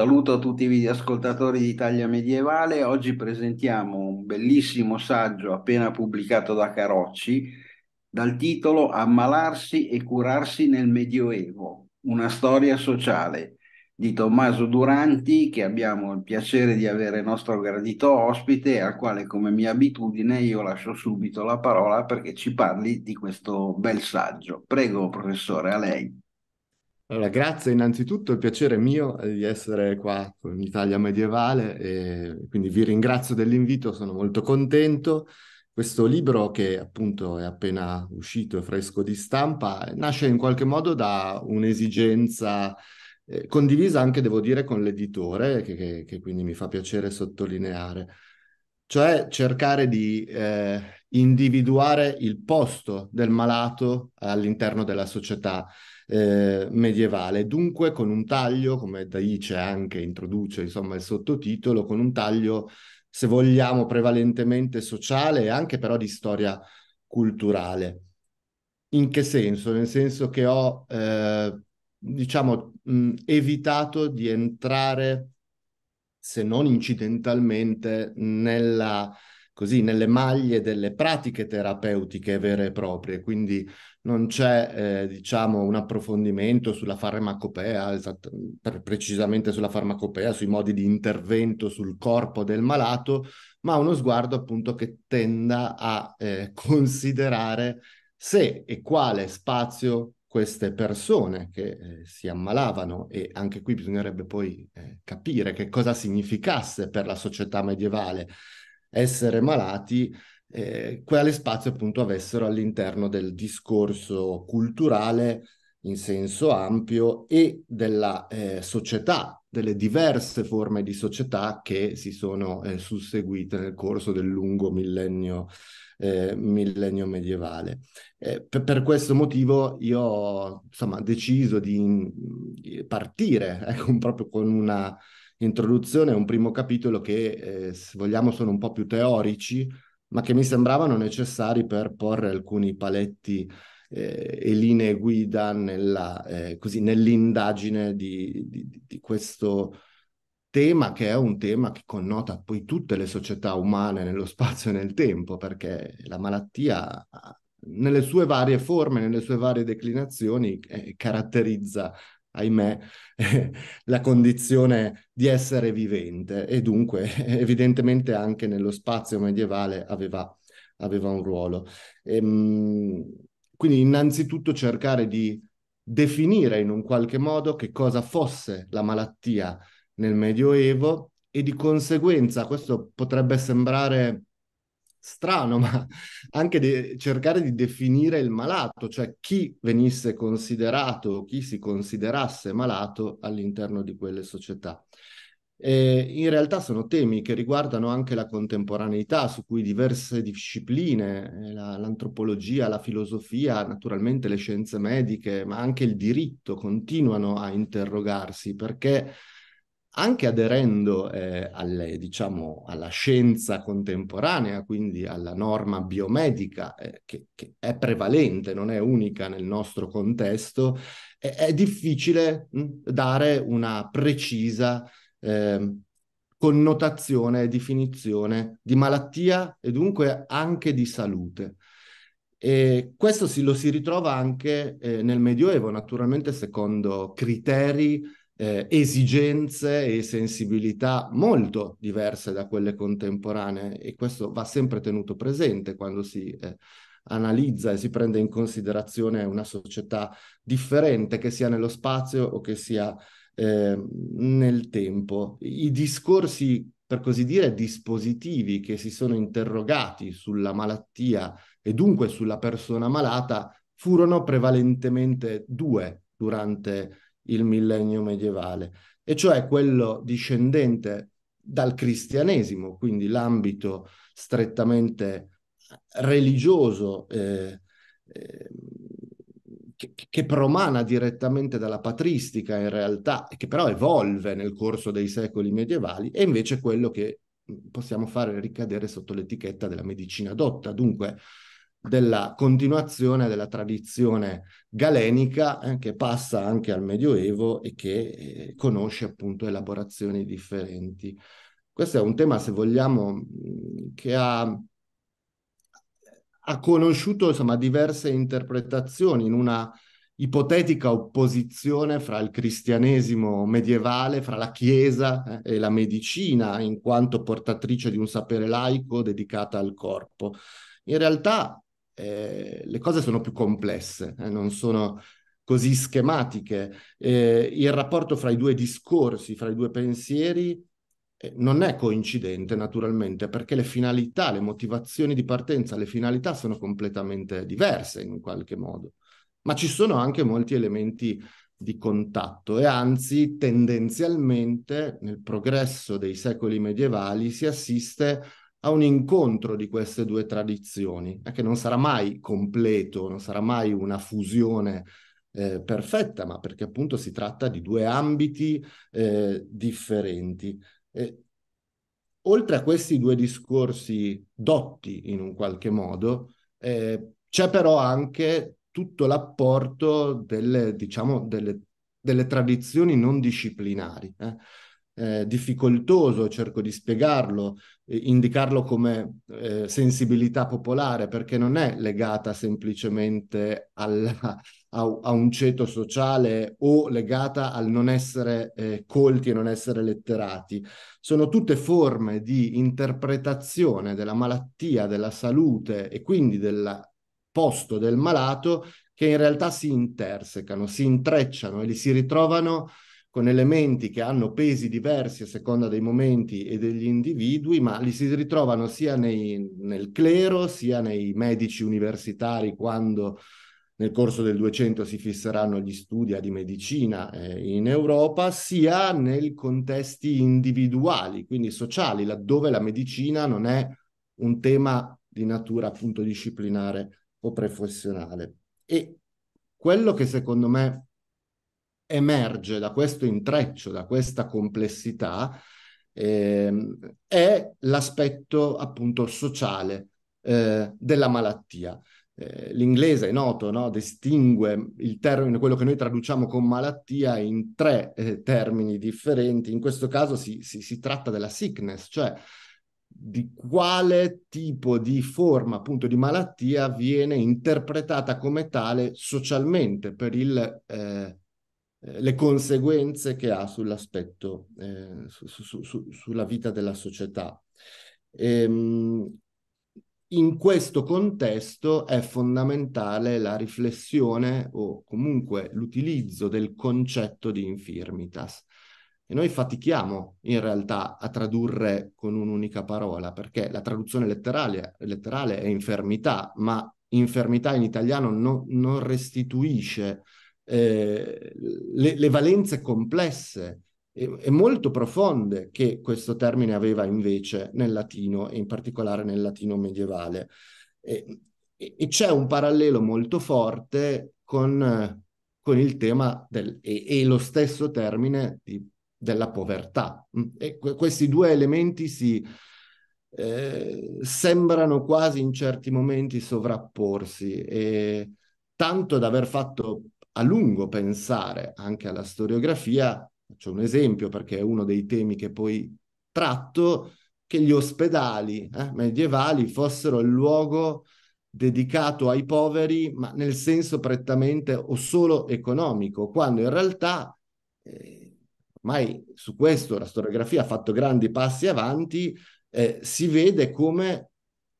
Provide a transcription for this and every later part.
saluto a tutti gli ascoltatori di Italia Medievale. Oggi presentiamo un bellissimo saggio appena pubblicato da Carocci dal titolo Ammalarsi e curarsi nel Medioevo, una storia sociale di Tommaso Duranti che abbiamo il piacere di avere nostro gradito ospite al quale come mia abitudine io lascio subito la parola perché ci parli di questo bel saggio. Prego professore, a lei. Allora, grazie innanzitutto, è piacere mio eh, di essere qua in Italia medievale e quindi vi ringrazio dell'invito, sono molto contento. Questo libro che appunto è appena uscito, è fresco di stampa, nasce in qualche modo da un'esigenza eh, condivisa anche, devo dire, con l'editore, che, che, che, quindi mi fa piacere sottolineare, cioè cercare di eh, individuare il posto del malato all'interno della società. Eh, medievale, dunque con un taglio, come Daice anche introduce insomma, il sottotitolo, con un taglio, se vogliamo, prevalentemente sociale e anche però di storia culturale. In che senso? Nel senso che ho, eh, diciamo, mh, evitato di entrare, se non incidentalmente, nella così nelle maglie delle pratiche terapeutiche vere e proprie, quindi non c'è eh, diciamo, un approfondimento sulla farmacopea, esatto, precisamente sulla farmacopea, sui modi di intervento sul corpo del malato, ma uno sguardo appunto che tenda a eh, considerare se e quale spazio queste persone che eh, si ammalavano e anche qui bisognerebbe poi eh, capire che cosa significasse per la società medievale essere malati, eh, quale spazio appunto avessero all'interno del discorso culturale in senso ampio e della eh, società, delle diverse forme di società che si sono eh, susseguite nel corso del lungo millennio, eh, millennio medievale. Eh, per, per, questo motivo io ho insomma, deciso di, mm, partire ecco, proprio con una introduzione, un primo capitolo che, eh, se vogliamo, sono un po' più teorici, ma che mi sembravano necessari per porre alcuni paletti eh, e linee guida nella, eh, così, nell'indagine di, di, di, questo tema che è un tema che connota poi tutte le società umane nello spazio e nel tempo, perché la malattia nelle sue varie forme, nelle sue varie declinazioni eh, caratterizza ahimè, la condizione di essere vivente e dunque evidentemente anche nello spazio medievale aveva, aveva un ruolo. E, ehm, quindi innanzitutto cercare di definire in un qualche modo che cosa fosse la malattia nel Medioevo e di conseguenza questo potrebbe sembrare strano, ma anche de- cercare di definire il malato, cioè chi venisse considerato o chi si considerasse malato all'interno di quelle società. E in realtà sono temi che riguardano anche la contemporaneità, su cui diverse discipline, eh, la, l'antropologia, la filosofia, naturalmente le scienze mediche, ma anche il diritto, continuano a interrogarsi perché anche aderendo eh, alle, diciamo, alla scienza contemporanea, quindi alla norma biomedica eh, che, che, è prevalente, non è unica nel nostro contesto, eh, è difficile mh, mm, dare una precisa ehm, connotazione e definizione di malattia e dunque anche di salute. E questo si, lo si ritrova anche eh, nel Medioevo, naturalmente secondo criteri eh, esigenze e sensibilità molto diverse da quelle contemporanee e questo va sempre tenuto presente quando si eh, analizza e si prende in considerazione una società differente che sia nello spazio o che sia eh, nel tempo. I discorsi, per così dire, dispositivi che si sono interrogati sulla malattia e dunque sulla persona malata furono prevalentemente due durante il millennio medievale, e cioè quello discendente dal cristianesimo, quindi l'ambito strettamente religioso eh, eh, che, che, promana direttamente dalla patristica in realtà e che però evolve nel corso dei secoli medievali, e invece quello che possiamo fare ricadere sotto l'etichetta della medicina dotta. Dunque, della continuazione della tradizione galenica eh, che passa anche al Medioevo e che eh, conosce appunto elaborazioni differenti. Questo è un tema, se vogliamo, mm, che ha, ha conosciuto insomma, diverse interpretazioni in una ipotetica opposizione fra il cristianesimo medievale, fra la Chiesa eh, e la medicina, in quanto portatrice di un sapere laico dedicata al corpo. In realtà eh, le cose sono più complesse, eh, non sono così schematiche. Eh, il rapporto fra i due discorsi, fra i due pensieri, eh, non è coincidente naturalmente perché le finalità, le motivazioni di partenza, le finalità sono completamente diverse in qualche modo, ma ci sono anche molti elementi di contatto e anzi tendenzialmente nel progresso dei secoli medievali si assiste a a un incontro di queste due tradizioni, che non sarà mai completo, non sarà mai una fusione eh, perfetta, ma perché appunto si tratta di due ambiti eh, differenti. Eh, oltre a questi due discorsi dotti in un qualche modo, eh, c'è però anche tutto l'apporto delle, diciamo, delle, delle tradizioni non disciplinari. Eh eh, difficoltoso, cerco di spiegarlo, eh, indicarlo come eh, sensibilità popolare, perché non è legata semplicemente alla, a, a, un ceto sociale o legata al non essere eh, colti e non essere letterati. Sono tutte forme di interpretazione della malattia, della salute e quindi del posto del malato che in realtà si intersecano, si intrecciano e li si ritrovano con elementi che hanno pesi diversi a seconda dei momenti e degli individui, ma li si ritrovano sia nei, nel clero, sia nei medici universitari quando nel corso del 200 si fisseranno gli studi di medicina eh, in Europa, sia nei contesti individuali, quindi sociali, laddove la medicina non è un tema di natura appunto disciplinare o professionale. E quello che secondo me emerge da questo intreccio, da questa complessità, eh, è l'aspetto appunto sociale eh, della malattia. Eh, l'inglese è noto, no? distingue il termine, quello che noi traduciamo con malattia in tre eh, termini differenti. In questo caso si, si, si tratta della sickness, cioè di quale tipo di forma appunto di malattia viene interpretata come tale socialmente per il eh, le conseguenze che ha sull'aspetto, eh, su, su, su, sulla vita della società. Ehm, in questo contesto è fondamentale la riflessione o comunque l'utilizzo del concetto di infirmitas. E noi fatichiamo in realtà a tradurre con un'unica parola, perché la traduzione letterale, letterale è infermità, ma infermità in italiano no, non restituisce eh, le, le, valenze complesse e, e, molto profonde che questo termine aveva invece nel latino e in particolare nel latino medievale. E, e c'è un parallelo molto forte con, con il tema del, e, e, lo stesso termine di, della povertà. Mm, e que- questi due elementi si, eh, sembrano quasi in certi momenti sovrapporsi, tanto da aver fatto a lungo pensare anche alla storiografia, faccio un esempio perché è uno dei temi che poi tratto, che gli ospedali eh, medievali fossero il luogo dedicato ai poveri, ma nel senso prettamente o solo economico, quando in realtà eh, ormai su questo la storiografia ha fatto grandi passi avanti, eh, si vede come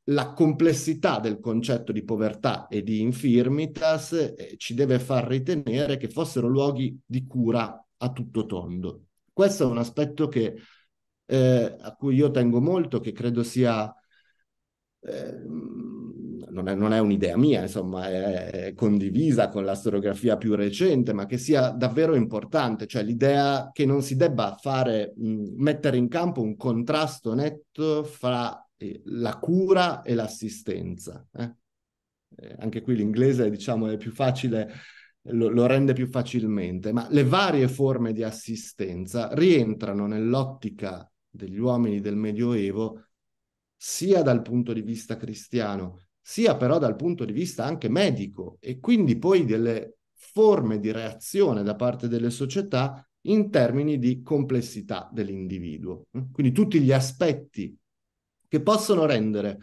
la complessità del concetto di povertà e di infirmitas eh, ci deve far ritenere che fossero luoghi di cura a tutto tondo. Questo è un aspetto che, eh, a cui io tengo molto, che credo sia... Ehm, non, è, non è, un'idea mia, insomma, è, è condivisa con la storiografia più recente, ma che sia davvero importante, cioè l'idea che non si debba fare, mh, mettere in campo un contrasto netto fra la cura e l'assistenza. Eh? eh? anche qui l'inglese diciamo, è più facile, lo, lo, rende più facilmente, ma le varie forme di assistenza rientrano nell'ottica degli uomini del Medioevo sia dal punto di vista cristiano, sia però dal punto di vista anche medico e quindi poi delle forme di reazione da parte delle società in termini di complessità dell'individuo. Eh? Quindi tutti gli aspetti che possono rendere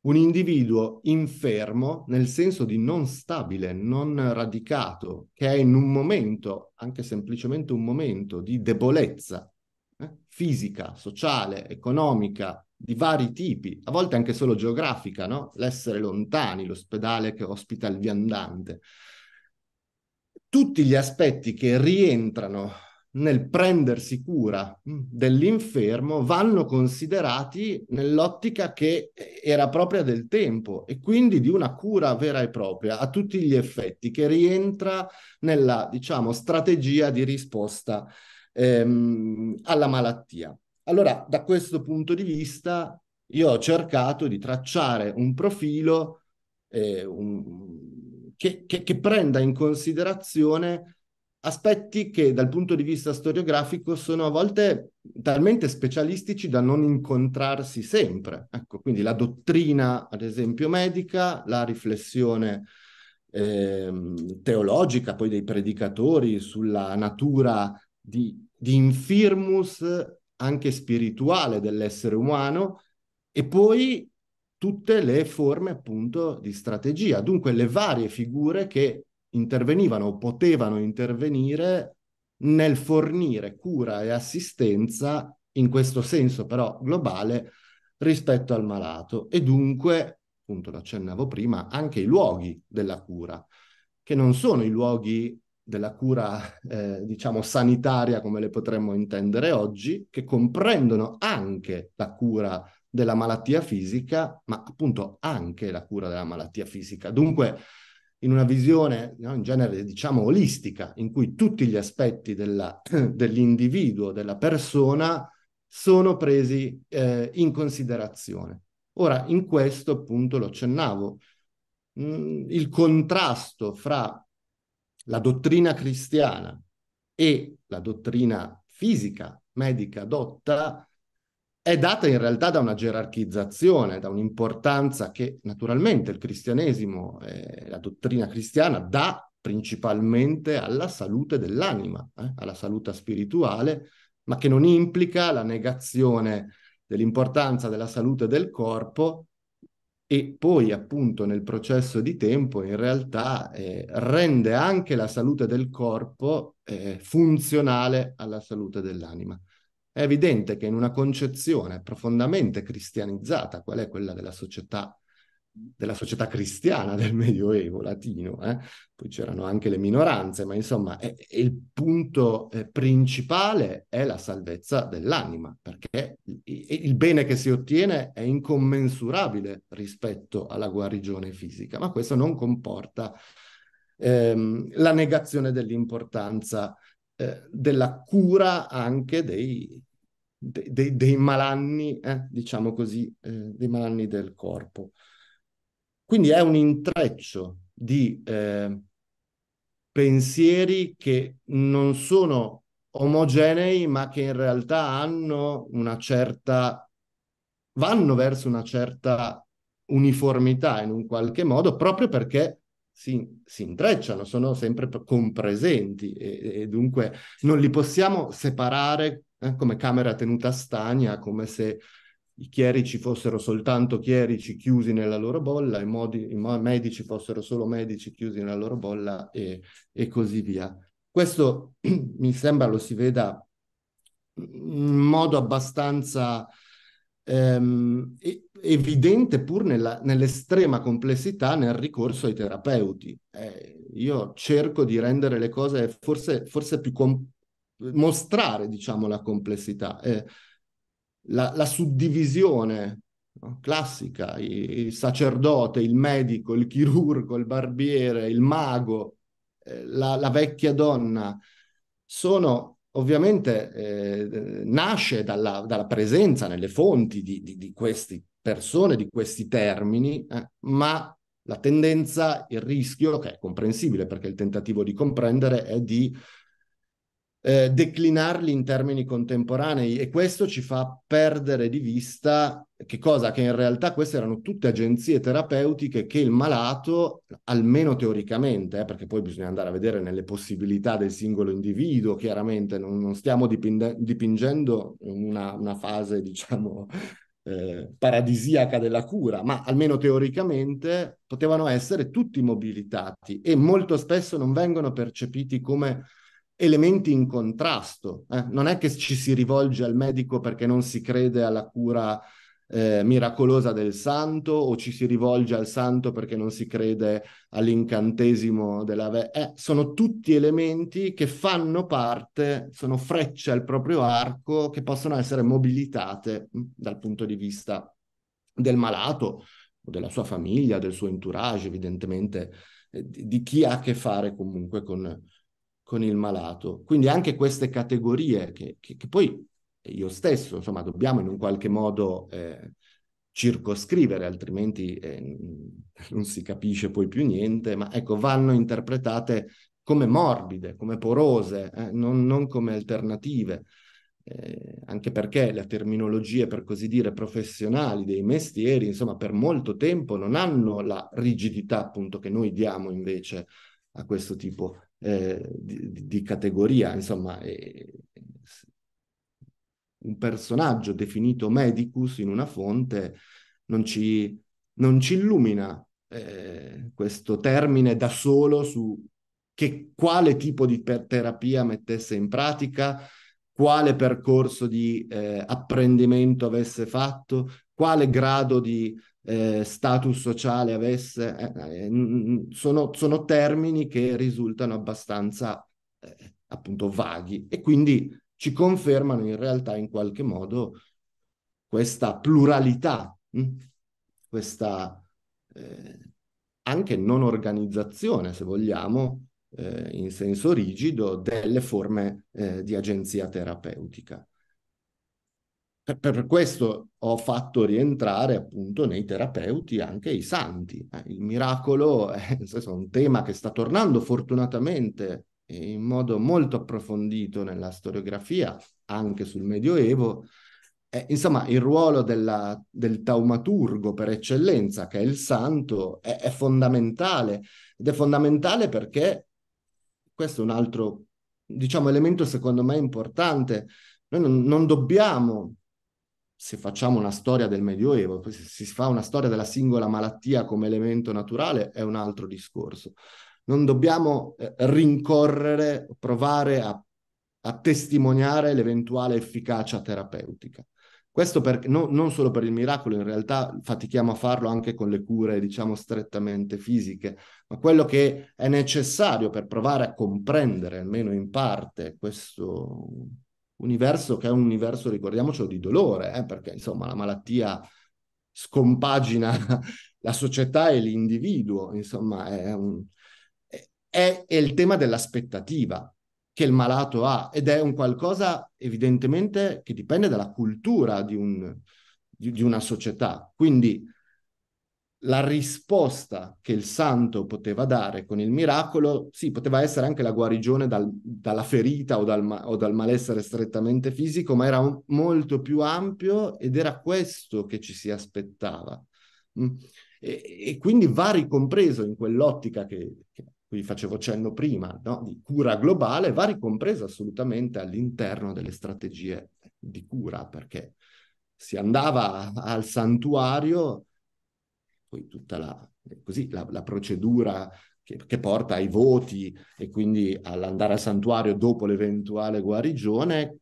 un individuo infermo nel senso di non stabile, non radicato, che è in un momento, anche semplicemente un momento, di debolezza eh? fisica, sociale, economica, di vari tipi, a volte anche solo geografica, no? l'essere lontani, l'ospedale che ospita il viandante. Tutti gli aspetti che rientrano nel prendersi cura mm, dell'infermo vanno considerati nell'ottica che era propria del tempo e quindi di una cura vera e propria a tutti gli effetti che rientra nella diciamo strategia di risposta ehm, alla malattia. Allora, da questo punto di vista, io ho cercato di tracciare un profilo eh, un, che, che, che prenda in considerazione aspetti che dal punto di vista storiografico sono a volte talmente specialistici da non incontrarsi sempre. Ecco, quindi la dottrina, ad esempio, medica, la riflessione eh, teologica poi dei predicatori sulla natura di, di infirmus anche spirituale dell'essere umano e poi tutte le forme appunto di strategia, dunque le varie figure che intervenivano o potevano intervenire nel fornire cura e assistenza in questo senso però globale rispetto al malato e dunque, appunto l'accennavo prima, anche i luoghi della cura, che non sono i luoghi della cura, eh, diciamo, sanitaria come le potremmo intendere oggi, che comprendono anche la cura della malattia fisica, ma appunto anche la cura della malattia fisica. Dunque, in una visione no, in genere diciamo olistica, in cui tutti gli aspetti della, dell'individuo, della persona, sono presi eh, in considerazione. Ora, in questo appunto lo accennavo, mh, mm, il contrasto fra la dottrina cristiana e la dottrina fisica medica dotta, è data in realtà da una gerarchizzazione, da un'importanza che naturalmente il cristianesimo, eh, la dottrina cristiana dà principalmente alla salute dell'anima, eh, alla salute spirituale, ma che non implica la negazione dell'importanza della salute del corpo e poi appunto nel processo di tempo in realtà eh, rende anche la salute del corpo eh, funzionale alla salute dell'anima. È evidente che in una concezione profondamente cristianizzata, qual è quella della società, della società cristiana del Medioevo latino, eh? poi c'erano anche le minoranze, ma insomma è, è il punto eh, principale è la salvezza dell'anima, perché il bene che si ottiene è incommensurabile rispetto alla guarigione fisica, ma questo non comporta ehm, la negazione dell'importanza eh, della cura anche dei, de- de- dei malanni, eh, diciamo così, eh, dei malanni del corpo. Quindi è un intreccio di eh, pensieri che non sono omogenei, ma che in realtà hanno una certa, vanno verso una certa uniformità in un qualche modo, proprio perché si, si intrecciano, sono sempre compresenti e, e dunque non li possiamo separare eh, come camera tenuta stagna, come se i chierici fossero soltanto chierici chiusi nella loro bolla, i, modi, i medici fossero solo medici chiusi nella loro bolla e, e così via. Questo mi sembra lo si veda in modo abbastanza ehm, evidente pur nella, nell'estrema complessità nel ricorso ai terapeuti. Eh, io cerco di rendere le cose forse, forse più, complesse mostrare, diciamo, la complessità. Eh, la, la, suddivisione no? classica, il, sacerdote, il medico, il chirurgo, il barbiere, il mago, eh, la, la, vecchia donna, sono ovviamente eh, nasce dalla, dalla, presenza nelle fonti di, di, di, queste persone, di questi termini, eh, ma la tendenza, il rischio, che è comprensibile perché il tentativo di comprendere è di eh, declinarli in termini contemporanei e questo ci fa perdere di vista che cosa? Che in realtà queste erano tutte agenzie terapeutiche che il malato, almeno teoricamente, eh, perché poi bisogna andare a vedere nelle possibilità del singolo individuo, chiaramente non, non stiamo dipinde- dipingendo una, una, fase, diciamo, eh, paradisiaca della cura, ma almeno teoricamente potevano essere tutti mobilitati e molto spesso non vengono percepiti come elementi in contrasto. Eh? Non è che ci si rivolge al medico perché non si crede alla cura eh, miracolosa del santo o ci si rivolge al santo perché non si crede all'incantesimo della ve- eh, sono tutti elementi che fanno parte, sono frecce al proprio arco che possono essere mobilitate mm, dal punto di vista del malato o della sua famiglia, del suo entourage, evidentemente eh, di, di, chi ha a che fare comunque con, con il malato. Quindi anche queste categorie che, che, che poi io stesso, insomma, dobbiamo in un qualche modo eh, circoscrivere, altrimenti eh, non si capisce poi più niente, ma ecco, vanno interpretate come morbide, come porose, eh, non, non, come alternative. Eh, anche perché le terminologie, per così dire, professionali dei mestieri, insomma, per molto tempo non hanno la rigidità appunto che noi diamo invece a questo tipo di eh, di, di, categoria, insomma, eh, un personaggio definito medicus in una fonte non ci, non ci illumina eh, questo termine da solo su che, quale tipo di terapia mettesse in pratica, quale percorso di eh, apprendimento avesse fatto, quale grado di eh, status sociale avesse, eh, eh sono, sono, termini che risultano abbastanza eh, appunto vaghi e quindi ci confermano in realtà in qualche modo questa pluralità, mh? Hm? questa eh, anche non organizzazione, se vogliamo, eh, in senso rigido delle forme eh, di agenzia terapeutica. Per, per questo ho fatto rientrare appunto nei terapeuti anche i santi. Eh, il miracolo eh, è senso, un tema che sta tornando fortunatamente in modo molto approfondito nella storiografia, anche sul Medioevo. Eh, insomma, il ruolo della, del taumaturgo per eccellenza, che è il santo, è, è, fondamentale ed è fondamentale perché questo è un altro, diciamo, elemento secondo me importante. Noi non, non dobbiamo se facciamo una storia del Medioevo, se si fa una storia della singola malattia come elemento naturale, è un altro discorso. Non dobbiamo eh, rincorrere, provare a, a, testimoniare l'eventuale efficacia terapeutica. Questo per, no, non solo per il miracolo, in realtà fatichiamo a farlo anche con le cure, diciamo, strettamente fisiche, ma quello che è necessario per provare a comprendere, almeno in parte, questo, universo che è un universo, ricordiamocelo, di dolore, eh, perché insomma la malattia scompagina la società e l'individuo, insomma è, un, è, è il tema dell'aspettativa che il malato ha ed è un qualcosa evidentemente che dipende dalla cultura di, un, di, di una società. Quindi la risposta che il santo poteva dare con il miracolo, sì, poteva essere anche la guarigione dal, dalla ferita o dal, o dal, malessere strettamente fisico, ma era un- molto più ampio ed era questo che ci si aspettava. Mm. E-, e, quindi va ricompreso in quell'ottica che, che cui facevo cenno prima, no? di cura globale, va ricompreso assolutamente all'interno delle strategie di cura, perché si andava al santuario poi tutta la, eh, così, la, la procedura che, che, porta ai voti e quindi all'andare al santuario dopo l'eventuale guarigione,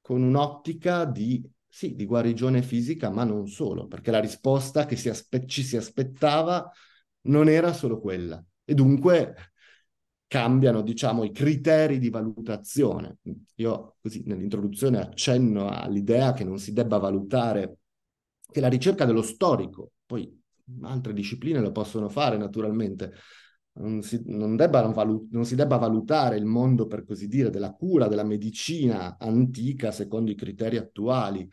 con un'ottica di, sì, di guarigione fisica, ma non solo, perché la risposta che si aspe- ci si aspettava non era solo quella. E dunque cambiano, diciamo, i criteri di valutazione. Io così nell'introduzione accenno all'idea che non si debba valutare che la ricerca dello storico, poi altre discipline lo possono fare naturalmente. Non si, non, valu- non si, debba valutare il mondo, per così dire, della cura, della medicina antica secondo i criteri attuali.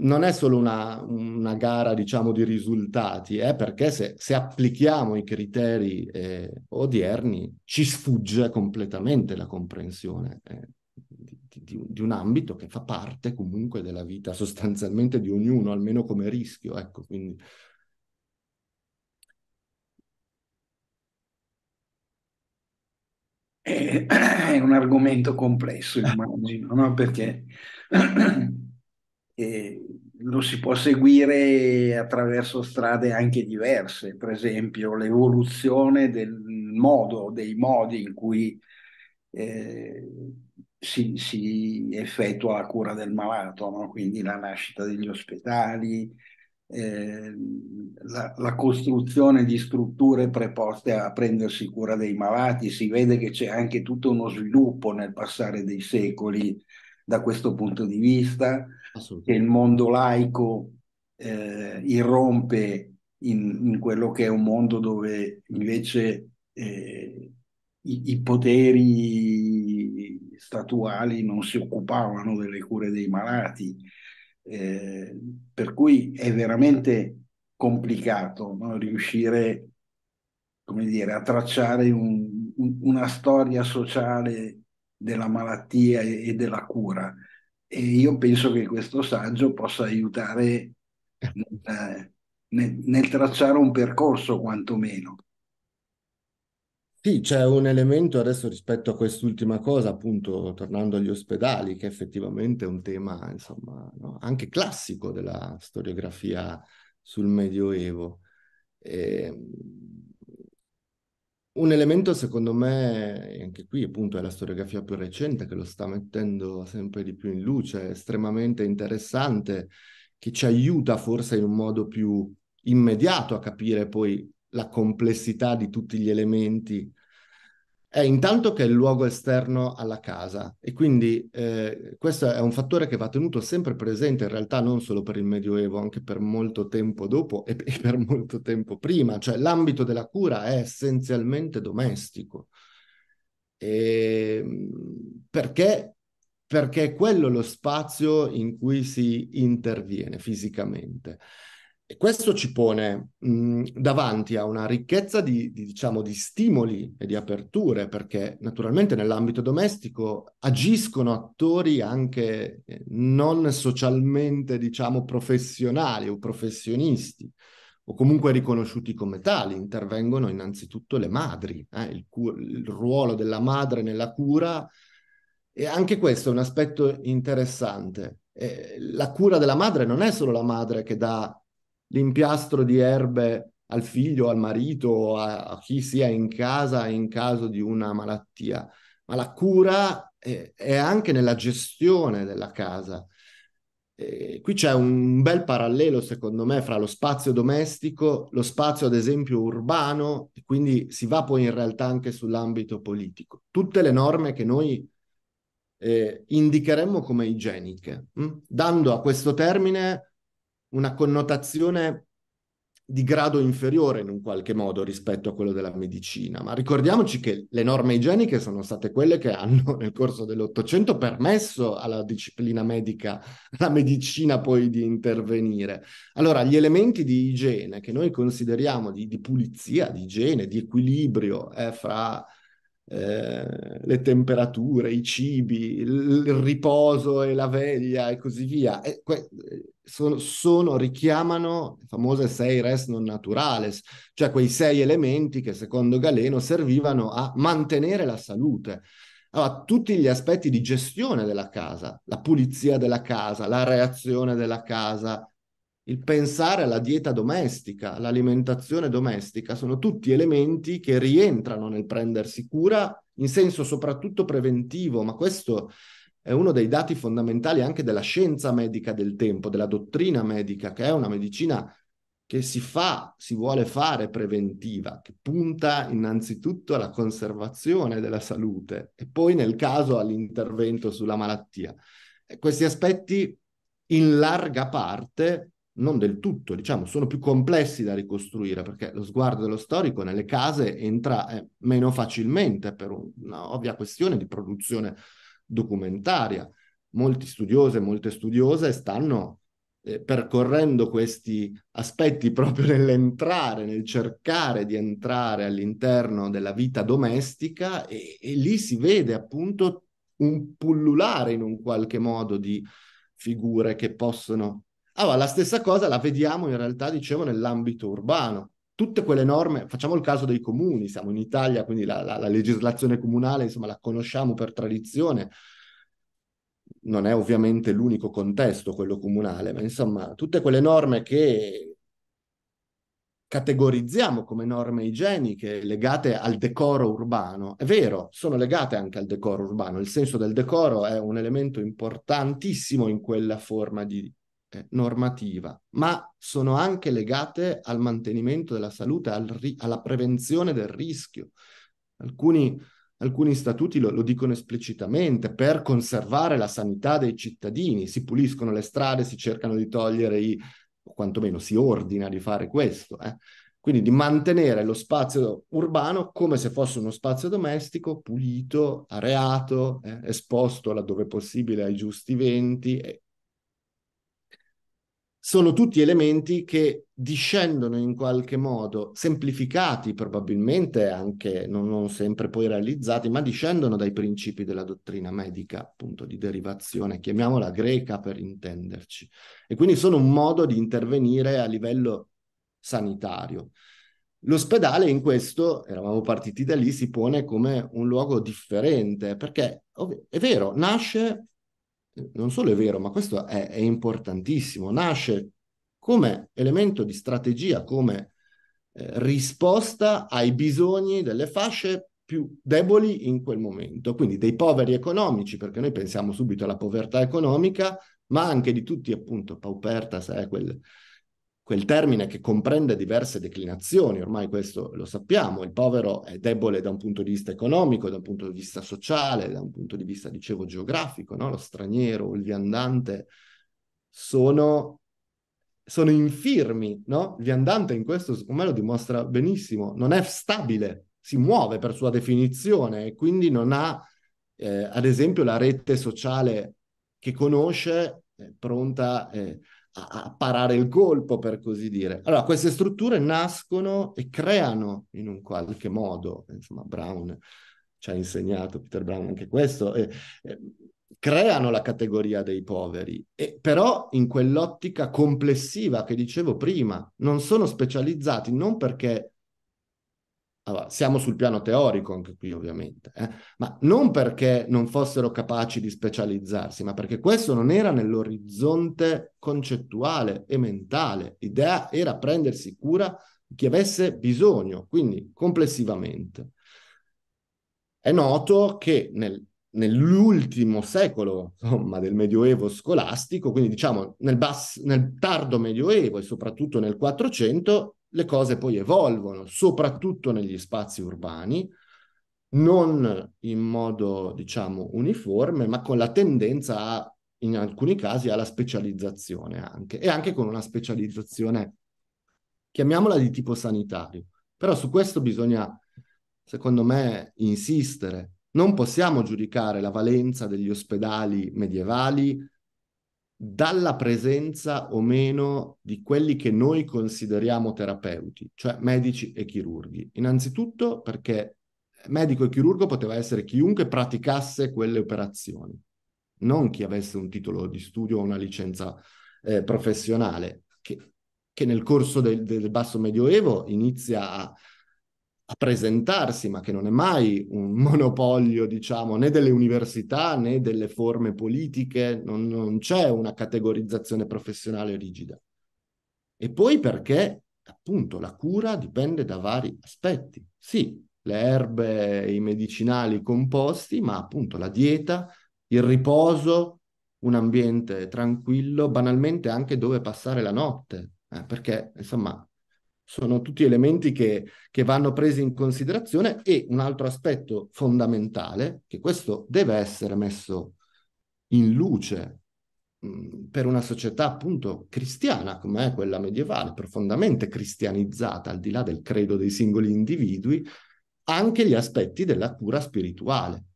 Non è solo una, una gara, diciamo, di risultati, eh, perché se, se, applichiamo i criteri eh, odierni ci sfugge completamente la comprensione eh, di, di, di, un ambito che fa parte comunque della vita sostanzialmente di ognuno, almeno come rischio. Ecco, quindi è, un argomento complesso, immagino, no? perché eh, lo si può seguire attraverso strade anche diverse, per esempio l'evoluzione del modo, dei modi in cui eh, si, si, effettua la cura del malato, no? quindi la nascita degli ospedali, eh, la, la, costruzione di strutture preposte a prendersi cura dei malati, si vede che c'è anche tutto uno sviluppo nel passare dei secoli da questo punto di vista, che il mondo laico eh, irrompe in, in, quello che è un mondo dove invece eh, i, i poteri statuali non si occupavano delle cure dei malati eh, per cui è veramente complicato no? riuscire come dire, a tracciare un, un, una storia sociale della malattia e, e della cura. E io penso che questo saggio possa aiutare nel, eh, nel, nel tracciare un percorso quantomeno. Sì, c'è un elemento adesso rispetto a quest'ultima cosa, appunto, tornando agli ospedali, che effettivamente è un tema, insomma, no? anche classico della storiografia sul Medioevo. E... Ehm, un elemento, secondo me, anche qui appunto è la storiografia più recente che lo sta mettendo sempre di più in luce, estremamente interessante, che ci aiuta forse in un modo più immediato a capire poi la complessità di tutti gli elementi è intanto che è il luogo esterno alla casa e quindi eh, questo è un fattore che va tenuto sempre presente in realtà non solo per il Medioevo, anche per molto tempo dopo e per molto tempo prima, cioè l'ambito della cura è essenzialmente domestico. E ehm, perché? Perché è quello lo spazio in cui si interviene fisicamente. E questo ci pone mh, davanti a una ricchezza di, di, diciamo, di stimoli e di aperture, perché naturalmente nell'ambito domestico agiscono attori anche eh, non socialmente, diciamo, professionali o professionisti, o comunque riconosciuti come tali. Intervengono innanzitutto le madri, eh? il, cu- il ruolo della madre nella cura. E anche questo è un aspetto interessante. Eh, la cura della madre non è solo la madre che dà l'impiastro di erbe al figlio, al marito, a, a, chi sia in casa in caso di una malattia, ma la cura è, eh, è anche nella gestione della casa. E qui c'è un bel parallelo, secondo me, fra lo spazio domestico, lo spazio, ad esempio, urbano, e quindi si va poi in realtà anche sull'ambito politico. Tutte le norme che noi eh, indicheremmo come igieniche, mh? Hm? dando a questo termine una connotazione di grado inferiore in un qualche modo rispetto a quello della medicina, ma ricordiamoci che le norme igieniche sono state quelle che hanno nel corso dell'Ottocento permesso alla disciplina medica, alla medicina poi di intervenire. Allora, gli elementi di igiene che noi consideriamo di, di pulizia, di igiene, di equilibrio eh, fra eh, le temperature, i cibi, il, riposo e la veglia e così via. E eh, que- eh, sono, sono, richiamano le famose sei res non naturales, cioè quei sei elementi che secondo Galeno servivano a mantenere la salute. Allora, tutti gli aspetti di gestione della casa, la pulizia della casa, la reazione della casa, il pensare alla dieta domestica, all'alimentazione domestica, sono tutti elementi che rientrano nel prendersi cura in senso soprattutto preventivo, ma questo è uno dei dati fondamentali anche della scienza medica del tempo, della dottrina medica, che è una medicina che si fa, si vuole fare preventiva, che punta innanzitutto alla conservazione della salute e poi nel caso all'intervento sulla malattia. E questi aspetti in larga parte, non del tutto, diciamo, sono più complessi da ricostruire perché lo sguardo dello storico nelle case entra eh, meno facilmente per una ovvia questione di produzione documentaria. Molti studiosi e molte studiose stanno eh, percorrendo questi aspetti proprio nell'entrare, nel cercare di entrare all'interno della vita domestica e, e lì si vede appunto un pullulare in un qualche modo di figure che possono... Allora, ah, la stessa cosa la vediamo in realtà, dicevo, nell'ambito urbano tutte quelle norme, facciamo il caso dei comuni, siamo in Italia, quindi la, la, la, legislazione comunale, insomma, la conosciamo per tradizione. Non è ovviamente l'unico contesto quello comunale, ma insomma, tutte quelle norme che categorizziamo come norme igieniche legate al decoro urbano, è vero, sono legate anche al decoro urbano, il senso del decoro è un elemento importantissimo in quella forma di, eh, normativa, ma sono anche legate al mantenimento della salute, al ri- alla prevenzione del rischio. Alcuni, alcuni statuti lo, lo, dicono esplicitamente, per conservare la sanità dei cittadini si puliscono le strade, si cercano di togliere i, o quantomeno si ordina di fare questo. Eh. Quindi di mantenere lo spazio urbano come se fosse uno spazio domestico, pulito, areato, eh, esposto laddove possibile ai giusti venti, e, sono tutti elementi che discendono in qualche modo, semplificati probabilmente anche non, non, sempre poi realizzati, ma discendono dai principi della dottrina medica, appunto di derivazione, chiamiamola greca per intenderci. E quindi sono un modo di intervenire a livello sanitario. L'ospedale in questo, eravamo partiti da lì, si pone come un luogo differente, perché è vero, nasce non solo è vero, ma questo è, è importantissimo, nasce come elemento di strategia, come eh, risposta ai bisogni delle fasce più deboli in quel momento, quindi dei poveri economici, perché noi pensiamo subito alla povertà economica, ma anche di tutti, appunto, paupertas è eh, quel, quel termine che comprende diverse declinazioni, ormai questo lo sappiamo, il povero è debole da un punto di vista economico, da un punto di vista sociale, da un punto di vista, dicevo, geografico, no? lo straniero, il viandante, sono, sono infirmi, no? Il viandante in questo, secondo me, lo dimostra benissimo, non è stabile, si muove per sua definizione e quindi non ha, eh, ad esempio, la rete sociale che conosce, eh, pronta... Eh, a parare il colpo, per così dire. Allora, queste strutture nascono e creano in un qualche modo, insomma, Brown ci ha insegnato, Peter Brown anche questo, eh, eh, creano la categoria dei poveri, e, però in quell'ottica complessiva che dicevo prima, non sono specializzati non perché allora, siamo sul piano teorico anche qui, ovviamente, eh? ma non perché non fossero capaci di specializzarsi, ma perché questo non era nell'orizzonte concettuale e mentale. L'idea era prendersi cura di chi avesse bisogno, quindi complessivamente. È noto che nel, nell'ultimo secolo insomma, del Medioevo scolastico, quindi diciamo nel, basso, nel tardo Medioevo e soprattutto nel Quattrocento, le cose poi evolvono, soprattutto negli spazi urbani, non in modo, diciamo, uniforme, ma con la tendenza a, in alcuni casi alla specializzazione anche, e anche con una specializzazione, chiamiamola di tipo sanitario. Però su questo bisogna, secondo me, insistere. Non possiamo giudicare la valenza degli ospedali medievali dalla presenza o meno di quelli che noi consideriamo terapeuti, cioè medici e chirurghi. Innanzitutto perché medico e chirurgo poteva essere chiunque praticasse quelle operazioni, non chi avesse un titolo di studio o una licenza eh, professionale, che, che, nel corso del, del basso medioevo inizia a a presentarsi, ma che non è mai un monopolio, diciamo, né delle università né delle forme politiche, non, non c'è una categorizzazione professionale rigida. E poi perché, appunto, la cura dipende da vari aspetti. Sì, le erbe, i medicinali composti, ma appunto la dieta, il riposo, un ambiente tranquillo, banalmente anche dove passare la notte, eh, perché insomma sono tutti elementi che, che, vanno presi in considerazione e un altro aspetto fondamentale, che questo deve essere messo in luce per una società appunto cristiana come è quella medievale, profondamente cristianizzata, al di là del credo dei singoli individui, anche gli aspetti della cura spirituale.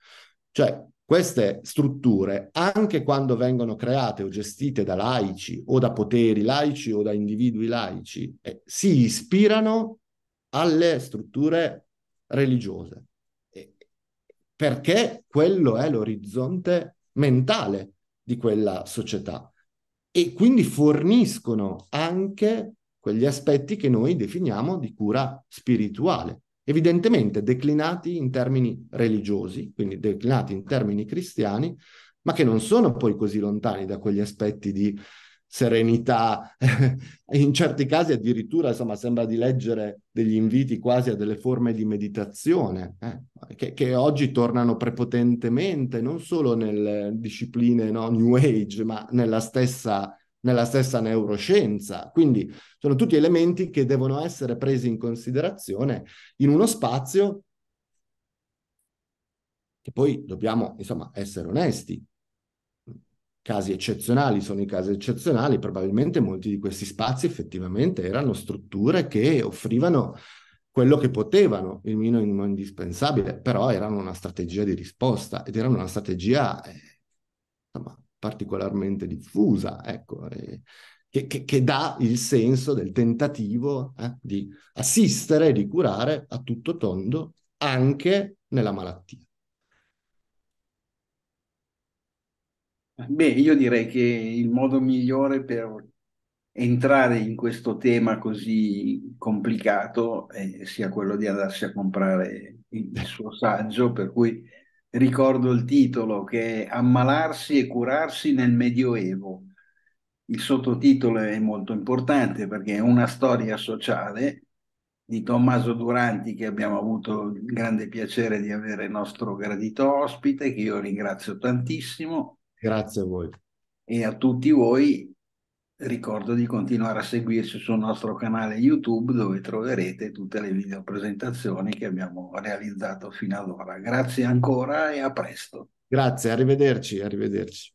Cioè, queste strutture, anche quando vengono create o gestite da laici o da poteri laici o da individui laici, eh, si ispirano alle strutture religiose, perché quello è l'orizzonte mentale di quella società e quindi forniscono anche quegli aspetti che noi definiamo di cura spirituale evidentemente declinati in termini religiosi, quindi declinati in termini cristiani, ma che non sono poi così lontani da quegli aspetti di serenità, in certi casi addirittura insomma, sembra di leggere degli inviti quasi a delle forme di meditazione eh, che, che, oggi tornano prepotentemente non solo nelle discipline no, New Age, ma nella stessa nella stessa neuroscienza. Quindi sono tutti elementi che devono essere presi in considerazione in uno spazio che poi dobbiamo, insomma, essere onesti. Casi eccezionali sono i casi eccezionali, probabilmente molti di questi spazi effettivamente erano strutture che offrivano quello che potevano, il minimo indispensabile, però erano una strategia di risposta ed erano una strategia eh, insomma, particolarmente diffusa, ecco, eh, che, che, che, dà il senso del tentativo eh, di assistere e di curare a tutto tondo anche nella malattia. Beh, io direi che il modo migliore per entrare in questo tema così complicato eh, sia quello di andarsi a comprare il, il suo saggio, per cui ricordo il titolo che è Ammalarsi e curarsi nel Medioevo. Il sottotitolo è molto importante perché è una storia sociale di Tommaso Duranti che abbiamo avuto il grande piacere di avere nostro gradito ospite, che io ringrazio tantissimo. Grazie a voi. E a tutti voi ricordo di continuare a seguirci sul nostro canale YouTube dove troverete tutte le video presentazioni che abbiamo realizzato fino ad ora. Grazie ancora e a presto. Grazie, arrivederci, arrivederci.